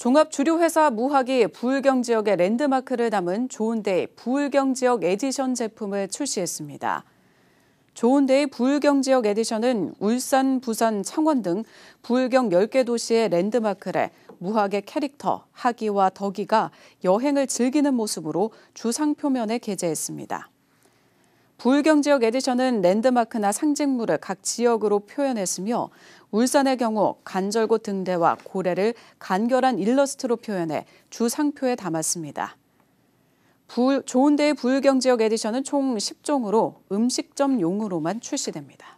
종합주류회사 무학이 부울경 지역의 랜드마크를 담은 좋은데이 부울경 지역 에디션 제품을 출시했습니다. 좋은데이 부울경 지역 에디션은 울산, 부산, 창원 등 부울경 10개 도시의 랜드마크를 무학의 캐릭터 하기와 덕이가 여행을 즐기는 모습으로 주상 표면에 게재했습니다. 부울경 지역 에디션은 랜드마크나 상징물을 각 지역으로 표현했으며 울산의 경우 간절곶 등대와 고래를 간결한 일러스트로 표현해 주 상표에 담았습니다. 부울, 좋은데의 부울경 지역 에디션은 총 10종으로 음식점용으로만 출시됩니다.